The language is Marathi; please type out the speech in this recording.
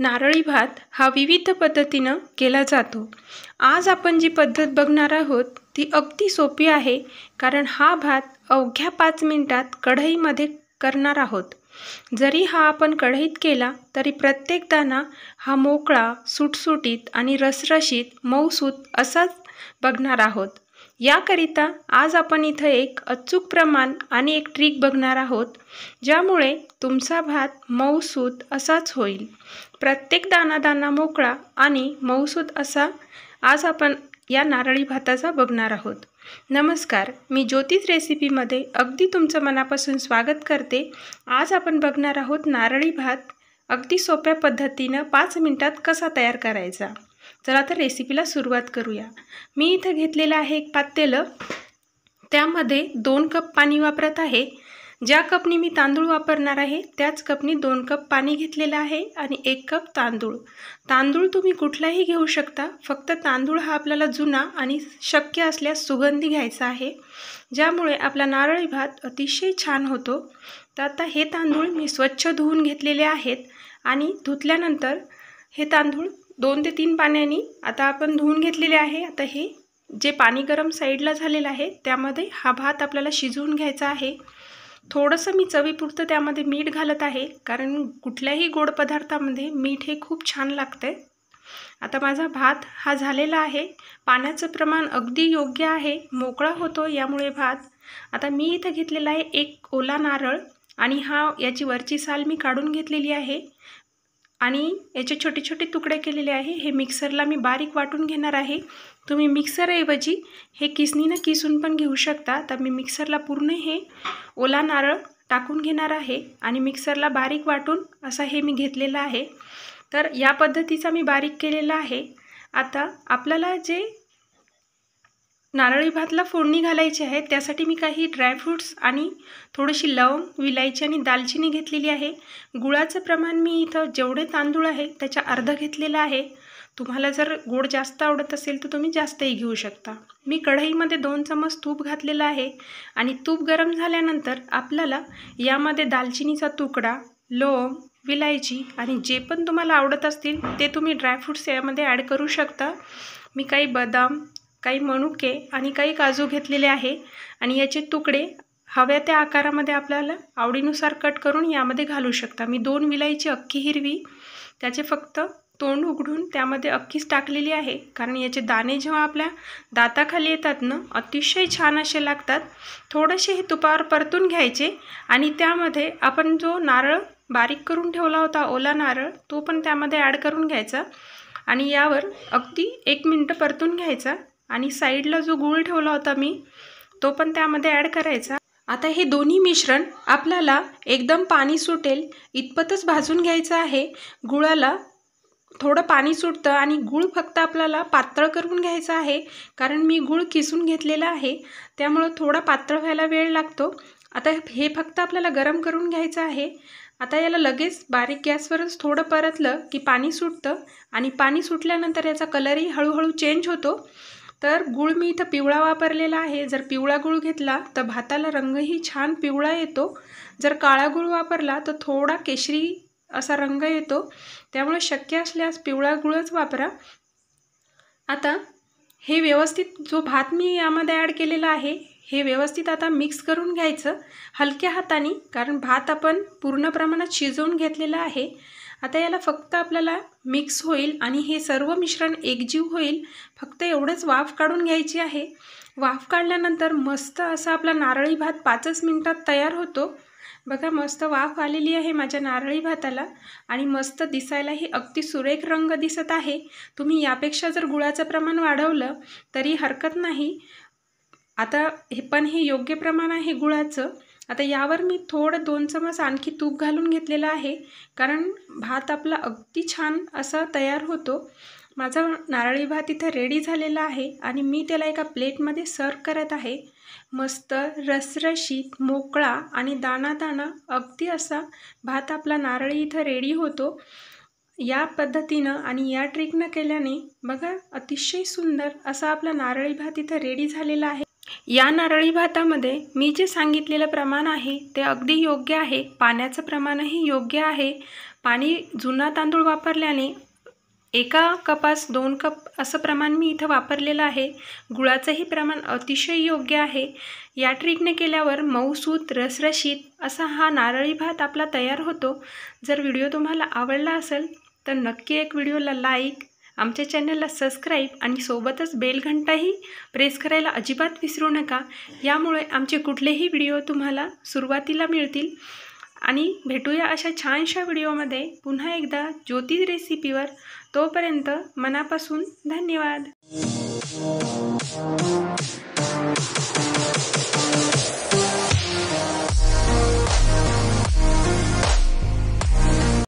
नारळी भात हा विविध पद्धतीनं केला जातो आज आपण जी पद्धत बघणार आहोत ती अगदी सोपी आहे कारण हा भात अवघ्या पाच मिनटात कढईमध्ये करणार आहोत जरी हा आपण कढईत केला तरी प्रत्येक दाना हा मोकळा सुटसुटीत आणि रसरशीत मऊसूत असाच बघणार आहोत याकरिता आज आपण इथं एक अचूक प्रमाण आणि एक ट्रिक बघणार आहोत ज्यामुळे तुमचा भात मऊसूत असाच होईल प्रत्येक दाना मोकळा आणि मऊसूत असा आज आपण या नारळी भाताचा बघणार आहोत नमस्कार मी ज्योतिष रेसिपीमध्ये अगदी तुमचं मनापासून स्वागत करते आज आपण बघणार आहोत नारळी भात अगदी सोप्या पद्धतीनं पाच मिनटात कसा तयार करायचा चला तर रेसिपीला सुरुवात करूया मी इथं घेतलेलं आहे एक पातेलं त्यामध्ये दोन कप पाणी वापरत आहे ज्या कपनी मी तांदूळ वापरणार आहे त्याच कपनी दोन कप पाणी घेतलेलं आहे आणि एक कप तांदूळ तांदूळ तुम्ही कुठलाही घेऊ शकता फक्त तांदूळ हा आपल्याला जुना आणि शक्य असल्यास सुगंधी घ्यायचा आहे ज्यामुळे आपला नारळी भात अतिशय छान होतो तर आता हे तांदूळ मी स्वच्छ धुवून घेतलेले आहेत आणि धुतल्यानंतर हे तांदूळ दोन ते तीन पाण्याने आता आपण धुवून घेतलेले आहे आता हे जे पाणी गरम साईडला झालेलं आहे त्यामध्ये हा भात आपल्याला शिजवून घ्यायचा आहे थोडंसं मी चवीपुरतं त्यामध्ये मीठ घालत आहे कारण कुठल्याही गोड पदार्थामध्ये मीठ हे खूप छान लागतं आता माझा भात हा झालेला आहे पाण्याचं प्रमाण अगदी योग्य आहे मोकळा होतो यामुळे भात आता मी इथं घेतलेला आहे एक ओला नारळ आणि हा याची वरची साल मी काढून घेतलेली आहे आणि याचे छोटे छोटे तुकडे केलेले आहे हे मिक्सरला मी बारीक वाटून घेणार आहे तुम्ही मिक्सरऐवजी हे किसनीनं किसून पण घेऊ शकता तर मी मिक्सरला पूर्ण हे ओला नारळ टाकून घेणार आहे आणि मिक्सरला बारीक वाटून असा हे मी घेतलेलं आहे तर या पद्धतीचा मी बारीक केलेला आहे आता आपल्याला जे नारळी भातला फोडणी घालायची आहे त्यासाठी मी काही ड्रायफ्रूट्स आणि थोडीशी लवंग विलायची आणि दालचिनी घेतलेली आहे गुळाचं प्रमाण मी इथं जेवढे तांदूळ आहे त्याच्या अर्ध घेतलेला आहे तुम्हाला जर गोड जास्त आवडत असेल तर तुम्ही जास्तही घेऊ शकता मी कढईमध्ये दोन चमच तूप घातलेलं आहे आणि तूप गरम झाल्यानंतर आपल्याला यामध्ये दालचिनीचा तुकडा लवंग विलायची आणि जे पण तुम्हाला आवडत असतील ते तुम्ही ड्रायफ्रूट्स यामध्ये ॲड करू शकता मी काही बदाम काही मणुके आणि काही काजू घेतलेले आहे आणि याचे तुकडे हव्या त्या आकारामध्ये आपल्याला आवडीनुसार कट करून यामध्ये घालू शकता मी दोन विलाईची अख्खी हिरवी त्याचे फक्त तोंड उघडून त्यामध्ये अख्खीच टाकलेली आहे कारण याचे दाणे जेव्हा आपल्या दाताखाली येतात ना अतिशय छान असे लागतात थोडेसे हे तुपावर परतून घ्यायचे आणि त्यामध्ये आपण जो नारळ बारीक करून ठेवला होता ओला नारळ तो पण त्यामध्ये ॲड करून घ्यायचा आणि यावर अगदी एक मिनटं परतून घ्यायचा आणि साईडला जो गुळ ठेवला होता मी तो पण त्यामध्ये ॲड करायचा आता हे दोन्ही मिश्रण आपल्याला एकदम पाणी सुटेल इतपतच भाजून घ्यायचं आहे गुळाला थोडं पाणी सुटतं आणि गूळ फक्त आपल्याला पातळ करून घ्यायचं आहे कारण मी गुळ किसून घेतलेला आहे त्यामुळं थोडा पातळ व्हायला वेळ लागतो आता हे फक्त आपल्याला गरम करून घ्यायचं आहे आता याला लगेच बारीक गॅसवरच थोडं परतलं की पाणी सुटतं आणि पाणी सुटल्यानंतर याचा कलरही हळूहळू चेंज होतो तर गुळ मी इथं पिवळा वापरलेला आहे जर पिवळा गुळ घेतला तर भाताला रंगही छान पिवळा येतो जर काळा गुळ वापरला तर थोडा केशरी असा रंग येतो त्यामुळे शक्य असल्यास पिवळा गुळच वापरा आता हे व्यवस्थित जो भात मी यामध्ये ॲड केलेला आहे हे व्यवस्थित आता मिक्स करून घ्यायचं हलक्या हाताने कारण भात आपण पूर्ण प्रमाणात शिजवून घेतलेला आहे आता याला फक्त आपल्याला मिक्स होईल आणि हे सर्व मिश्रण एकजीव होईल फक्त एवढंच वाफ काढून घ्यायची आहे वाफ काढल्यानंतर मस्त असा आपला नारळी भात पाचच मिनटात तयार होतो बघा मस्त वाफ आलेली आहे माझ्या नारळी भाताला आणि मस्त दिसायलाही अगदी सुरेख रंग दिसत आहे तुम्ही यापेक्षा जर गुळाचं प्रमाण वाढवलं तरी हरकत नाही आता हे पण हे योग्य प्रमाण आहे गुळाचं आता यावर मी थोडं दोन चमच आणखी तूप घालून घेतलेलं आहे कारण भात आपला अगदी छान असा तयार होतो माझा नारळी भात इथं रेडी झालेला आहे आणि मी त्याला एका प्लेटमध्ये सर्व करत आहे मस्त रसरशीत मोकळा आणि दाणा अगदी असा भात आपला नारळी इथं रेडी होतो या पद्धतीनं आणि या ट्रिकनं केल्याने बघा अतिशय सुंदर असा आपला नारळी भात इथं रेडी झालेला आहे या नारळी भातामध्ये मी जे सांगितलेलं प्रमाण आहे ते अगदी योग्य आहे पाण्याचं प्रमाणही योग्य आहे पाणी जुना तांदूळ वापरल्याने एका कपास दोन कप असं प्रमाण मी इथं वापरलेलं आहे गुळाचंही प्रमाण अतिशय योग्य आहे या ट्रिकने केल्यावर मऊसूत रसरशीत असा हा नारळी भात आपला तयार होतो जर व्हिडिओ तुम्हाला आवडला असेल तर नक्की एक व्हिडिओला लाईक आमच्या चॅनलला सबस्क्राईब आणि सोबतच बेल घंटाही प्रेस करायला अजिबात विसरू नका यामुळे आमचे कुठलेही व्हिडिओ तुम्हाला सुरुवातीला मिळतील आणि भेटूया अशा छानशा व्हिडिओमध्ये पुन्हा एकदा ज्योती रेसिपीवर तोपर्यंत मनापासून धन्यवाद